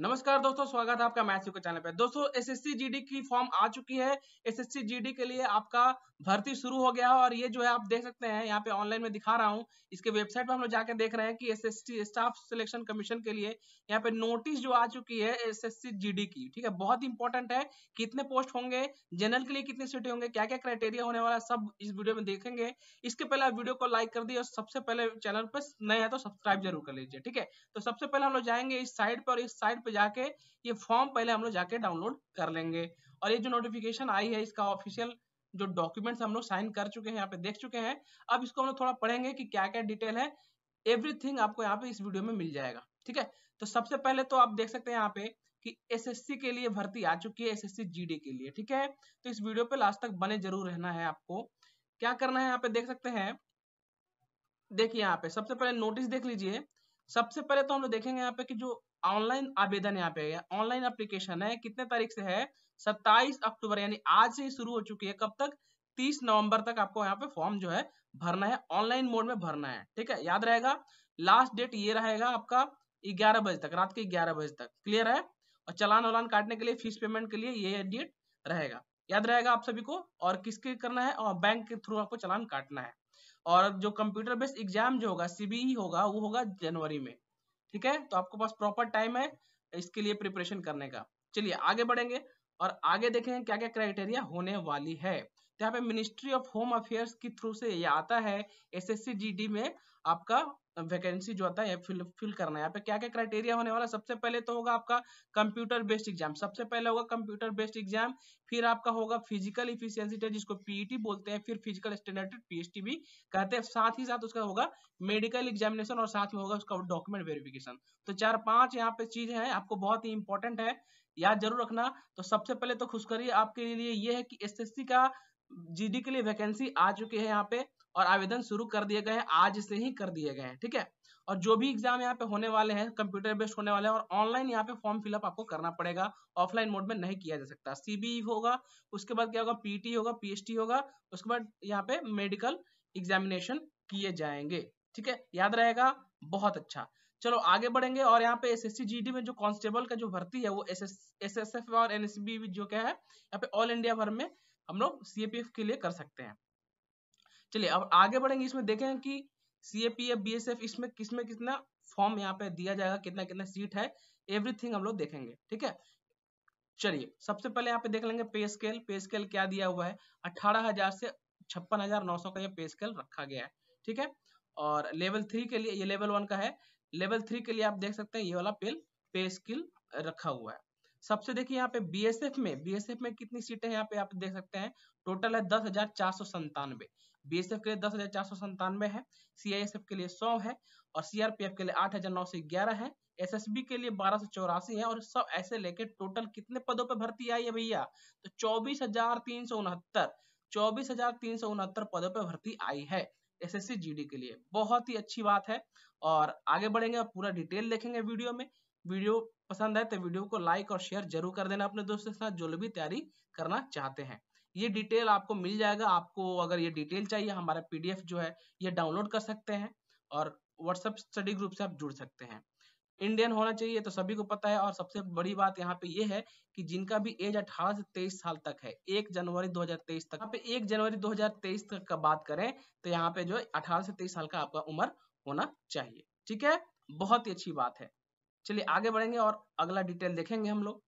नमस्कार दोस्तों स्वागत है आपका मैथ्यू के चैनल पे दोस्तों एसएससी जीडी की फॉर्म आ चुकी है एसएससी जीडी के लिए आपका भर्ती शुरू हो गया है और ये जो है आप देख सकते हैं यहाँ पे ऑनलाइन में दिखा रहा हूँ इसके वेबसाइट पर हम लोग जाके देख रहे हैं कि एसएससी स्टाफ सिलेक्शन कमीशन के लिए यहाँ पे नोटिस जो आ चुकी है एस जीडी की ठीक है बहुत इंपॉर्टेंट है कितने पोस्ट होंगे जनरल के लिए कितनी सीटें होंगे क्या क्या क्राइटेरिया होने वाला सब इस वीडियो में देखेंगे इसके पहले आप वीडियो को लाइक कर दिए और सबसे पहले चैनल पर नए है तो सब्सक्राइब जरूर कर लीजिए ठीक है तो सबसे पहले हम लोग जाएंगे इस साइड पर इस साइड पे जाके ये फॉर्म पहले हम लोग जाके डाउनलोड कर लेंगे और ये जो नोटिफिकेशन आई है इसका ऑफिशियल जो डॉक्यूमेंट्स हम लोग साइन कर चुके हैं यहाँ पे देख चुके हैं अब इसको हम लोग थोड़ा पढ़ेंगे कि क्या क्या डिटेल है एवरी आपको यहाँ पे इस वीडियो में मिल जाएगा ठीक है तो सबसे पहले तो आप देख सकते हैं यहाँ पे कि एस के लिए भर्ती आ चुकी है एस जीडी के लिए ठीक है तो इस वीडियो पे लास्ट तक बने जरूर रहना है आपको क्या करना है यहाँ पे देख सकते हैं देखिए यहाँ पे सबसे पहले नोटिस देख लीजिए सबसे पहले तो हम लोग देखेंगे यहाँ पे कि जो ऑनलाइन आवेदन यहाँ पे ऑनलाइन एप्लीकेशन है कितने तारीख से है 27 अक्टूबर यानी आज से ही शुरू हो चुकी है कब तक 30 नवंबर तक आपको यहाँ पे फॉर्म जो है भरना है ऑनलाइन मोड में भरना है ठीक है याद रहेगा लास्ट डेट ये रहेगा आपका ग्यारह बजे तक रात के ग्यारह बजे तक क्लियर है और चलान वलान काटने के लिए फीस पेमेंट के लिए ये डेट रहेगा याद रहेगा आप सभी को और किसके करना है और बैंक के थ्रू आपको चलान काटना है और जो कंप्यूटर बेस्ड एग्जाम जो होगा सीबीई e होगा वो होगा जनवरी में ठीक है तो आपके पास प्रॉपर टाइम है इसके लिए प्रिपरेशन करने का चलिए आगे बढ़ेंगे और आगे देखेंगे क्या क्या क्राइटेरिया होने वाली है तो यहाँ पे मिनिस्ट्री ऑफ होम अफेयर्स के थ्रू से ये आता है एसएससी जीडी में आपका वैकेंसी जो आता है फिल फिल करना है यहाँ पे क्या क्या क्राइटेरिया होने वाला सबसे पहले तो होगा आपका कंप्यूटर बेस्ड एग्जाम सबसे पहले होगा कंप्यूटर बेस्ड एग्जाम फिर आपका होगा फिजिकल इफिशियंसी टेस्ट जिसको पीईटी e बोलते हैं फिर फिजिकल स्टैंडर्ड पीएचटी भी कहते हैं साथ ही साथ उसका होगा मेडिकल एग्जामिनेशन और साथ में होगा उसका डॉक्यूमेंट वेरिफिकेशन तो चार पांच यहाँ पे चीज है आपको बहुत ही इंपॉर्टेंट है याद जरूर रखना तो सबसे पहले तो खुशकरी आपके लिए ये है कि एसएससी का जीडी के लिए वैकेंसी आ चुकी है यहाँ पे और आवेदन शुरू कर दिए गए हैं आज से ही कर दिए गए हैं ठीक है और जो भी एग्जाम यहाँ पे होने वाले हैं कंप्यूटर बेस्ड होने वाले हैं और ऑनलाइन यहाँ पे फॉर्म फिलअप आपको करना पड़ेगा ऑफलाइन मोड में नहीं किया जा सकता सीबीई e होगा उसके बाद क्या होगा पीटी होगा पीएचटी होगा उसके बाद यहाँ पे मेडिकल एग्जामिनेशन किए जाएंगे ठीक है याद रहेगा बहुत अच्छा चलो आगे बढ़ेंगे और यहाँ पे एस एस e में जो कॉन्स्टेबल का जो भर्ती है वो एस एस और एनएसबी e जो क्या है यहाँ पे ऑल इंडिया भर में हम लोग सीएपीएफ के लिए कर सकते हैं चलिए अब आगे बढ़ेंगे इसमें देखें कि C A P F B S F इसमें किसमें कितना फॉर्म यहाँ पे दिया जाएगा कितना कितना सीट है एवरीथिंग हम लोग देखेंगे ठीक है चलिए सबसे पहले यहाँ पे देख लेंगे पे स्केल पे स्केल क्या दिया हुआ है अठारह हजार से छप्पन हजार नौ सौ का यह पे स्केल रखा गया है ठीक है और लेवल थ्री के लिए ये लेवल वन का है लेवल थ्री के लिए आप देख सकते हैं ये वाला पेल पे स्किल रखा हुआ है सबसे देखिए यहाँ पे बीएसएफ में बीएसएफ में कितनी सीटें यहाँ पे आप देख सकते हैं टोटल है दस हजार चार सौ संतानवे बी एस एफ के लिए दस हजार चार सौ संतानवे है सीआईएसएफ के लिए सौ है और सीआरपीएफ के लिए आठ हजार नौ सौ ग्यारह है एस एस बी के लिए बारह सौ चौरासी है और सब ऐसे लेके टोटल कितने पदों पर भर्ती आई है भैया तो चौबीस हजार तीन सौ उनहत्तर चौबीस हजार तीन सौ उनहत्तर पदों पर भर्ती आई है S S C G D के लिए बहुत ही अच्छी बात है और आगे बढ़ेंगे और पूरा डिटेल देखेंगे वीडियो में वीडियो पसंद है तो वीडियो को लाइक और शेयर जरूर कर देना अपने दोस्तों के साथ जो भी तैयारी करना चाहते हैं ये डिटेल आपको मिल जाएगा आपको अगर ये डिटेल चाहिए हमारा पीडीएफ जो है ये डाउनलोड कर सकते हैं और व्हाट्सएप स्टडी ग्रुप से आप जुड़ सकते हैं इंडियन होना चाहिए तो सभी को पता है और सबसे बड़ी बात यहाँ पे ये है कि जिनका भी एज 18 से 23 साल तक है एक जनवरी 2023 तक यहाँ पे एक जनवरी 2023 तक का बात करें तो यहाँ पे जो 18 से 23 साल का आपका उम्र होना चाहिए ठीक है बहुत ही अच्छी बात है चलिए आगे बढ़ेंगे और अगला डिटेल देखेंगे हम लोग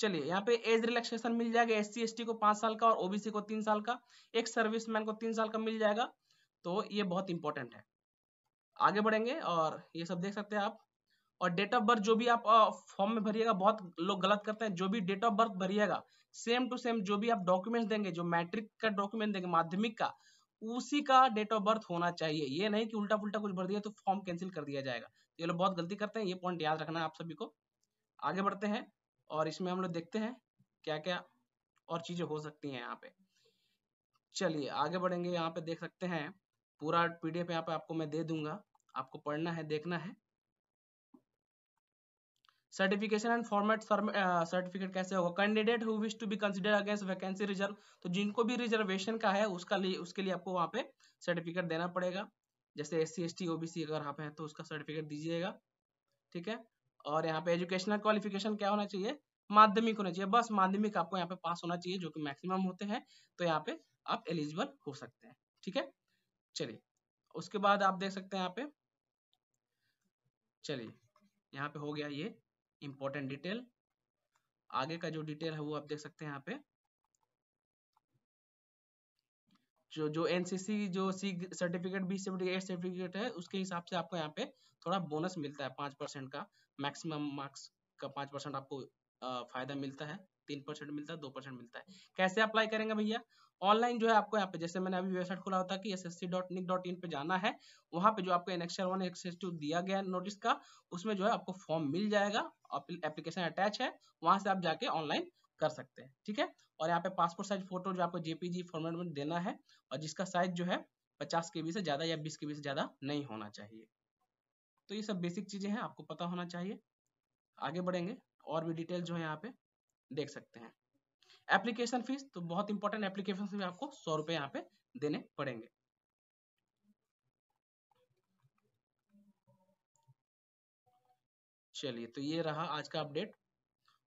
चलिए यहाँ पे एज रिलैक्सेशन मिल जाएगा एस सी को पांच साल का और ओबीसी को तीन साल का एक सर्विसमैन को तीन साल का मिल जाएगा तो ये बहुत इंपॉर्टेंट है आगे बढ़ेंगे और ये सब देख सकते हैं आप और डेट ऑफ बर्थ जो भी आप फॉर्म में भरिएगा बहुत लोग गलत करते हैं जो भी डेट ऑफ बर्थ भरिएगा सेम टू सेम जो भी आप डॉक्यूमेंट्स देंगे जो मैट्रिक का डॉक्यूमेंट देंगे माध्यमिक का उसी का डेट ऑफ बर्थ होना चाहिए ये नहीं कि उल्टा पुल्टा कुछ भर दिया तो फॉर्म कैंसिल कर दिया जाएगा तो ये लोग बहुत गलती करते हैं ये पॉइंट याद रखना है आप सभी को आगे बढ़ते हैं और इसमें हम लोग देखते हैं क्या क्या और चीजें हो सकती हैं यहाँ पे चलिए आगे बढ़ेंगे यहाँ पे देख सकते हैं पूरा पीडीएफ यहाँ पे आपको मैं दे दूंगा आपको पढ़ना है देखना है सर्टिफिकेशन एंड फॉर्मेट सर्टिफिकेट कैसे होगा candidate who wish to be consider against vacancy reserve तो जिनको भी रिजर्वेशन का है उसका लिए उसके लिए आपको वहाँ पे सर्टिफिकेट देना पड़ेगा जैसे S C S T OBC अगर आप हैं तो उसका सर्टिफिकेट दीजिएगा ठीक है और यहाँ पे एजुकेशनल क्वालिफिकेशन क्या होना चाहिए माध्यमिक होना चाहिए बस माध्यमिक आपको यहाँ पे पास होना चाहिए जो कि मैक्सिमम होते हैं तो यहाँ पे आप एलिजिबल हो सकते हैं ठीक है चलिए उसके बाद आप देख सकते हैं यहाँ पे चलिए यहाँ पे हो गया ये इंपॉर्टेंट डिटेल आगे का जो डिटेल है वो आप देख सकते हैं यहाँ पे जो जो एनसीसी जो C certificate B certificate certificate है उसके हिसाब से आपको यहाँ पे थोड़ा बोनस मिलता है पांच परसेंट का मैक्सिमम मार्क्स का पांच परसेंट आपको फायदा मिलता है तीन परसेंट मिलता है दो परसेंट मिलता है कैसे अप्लाई करेंगे भैया ऑनलाइन जो है आपको यहाँ पे जैसे मैंने अभी वेबसाइट खुला होता कि S S C dot NIC dot in पे जाना है वहाँ पे जो आपको एक्सर वन एक्सेस टू दिया गया नोटिस का उसमें जो है आपको फॉर्म मिल जाएगा एप्लीकेशन अटैच है वहां से आप जाके ऑनलाइन कर सकते हैं ठीक है और यहाँ पे पासपोर्ट साइज फोटो जो आपको जेपीजी फॉर्मेट में देना है और जिसका साइज जो है पचास के से ज्यादा या बीस के से ज्यादा नहीं होना चाहिए तो ये सब बेसिक चीजें हैं आपको पता होना चाहिए आगे बढ़ेंगे और भी डिटेल जो है यहाँ पे देख सकते हैं एप्लीकेशन फीस तो बहुत इंपॉर्टेंट एप्लीकेशन फीस आपको सौ रुपए यहाँ पे देने पड़ेंगे चलिए तो ये रहा आज का अपडेट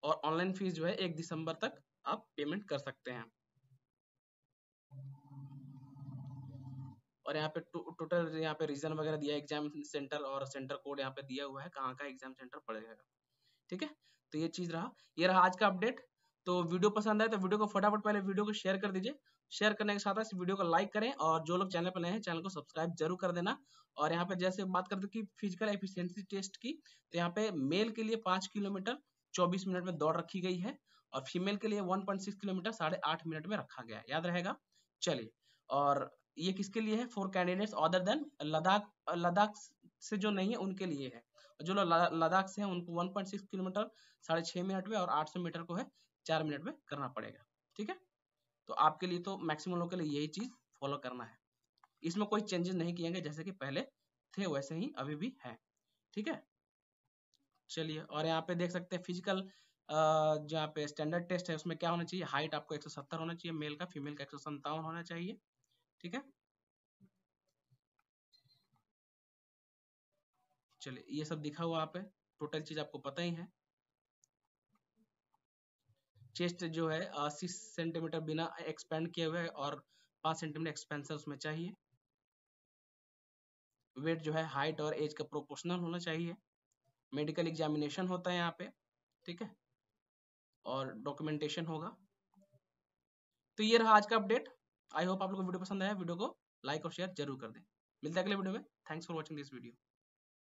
और ऑनलाइन फीस जो है एक दिसंबर तक आप पेमेंट कर सकते हैं और यहाँ पे टोटल टो, यहाँ पे रीजन वगैरह दिया एग्जाम सेंटर और सेंटर कोड यहाँ पे दिया हुआ है कहाँ का एग्जाम सेंटर पड़ेगा ठीक है तो ये चीज रहा ये रहा आज का अपडेट तो वीडियो पसंद आए तो वीडियो को फटाफट पहले वीडियो को शेयर कर दीजिए शेयर करने के साथ इस वीडियो को लाइक करें और जो लोग चैनल पर नए हैं चैनल को सब्सक्राइब जरूर कर देना और यहाँ पे जैसे बात करते कि फिजिकल एफिशिएंसी टेस्ट की तो यहाँ पे मेल के लिए पाँच किलोमीटर चौबीस मिनट में दौड़ रखी गई है और फीमेल के लिए वन किलोमीटर साढ़े मिनट में रखा गया याद रहेगा चलिए और ये किसके लिए है for candidate other than Ladakh Ladakh से जो नहीं है उनके लिए है जो लोग लद्दाख से हैं उनको 1.6 किलोमीटर साढ़े छः मिनट में और 800 मीटर को है चार मिनट में करना पड़ेगा ठीक है तो आपके लिए तो मैक्सिमम लोग के लिए यही चीज फॉलो करना है इसमें कोई चेंजेस नहीं किए गए जैसे कि पहले थे वैसे ही अभी भी है ठीक है चलिए और यहाँ पे देख सकते हैं फिजिकल जहाँ पे स्टैंडर्ड टेस्ट है उसमें क्या होना चाहिए हाइट आपको 170 होना चाहिए मेल का फीमेल का एक होना चाहिए ठीक है चलिए ये सब दिखा हुआ आप टोटल चीज आपको पता ही है चेस्ट जो है अस्सी सेंटीमीटर बिना एक्सपेंड किए हुए और पाँच सेंटीमीटर एक्सपेंसर उसमें चाहिए वेट जो है हाइट और एज का प्रोपोर्शनल होना चाहिए मेडिकल एग्जामिनेशन होता है यहाँ पे ठीक है और डॉक्यूमेंटेशन होगा तो ये रहा आज का अपडेट आई होप आप लोग को वीडियो पसंद आया वीडियो को लाइक और शेयर जरूर कर दें मिलते हैं अगले वीडियो में thanks for watching this video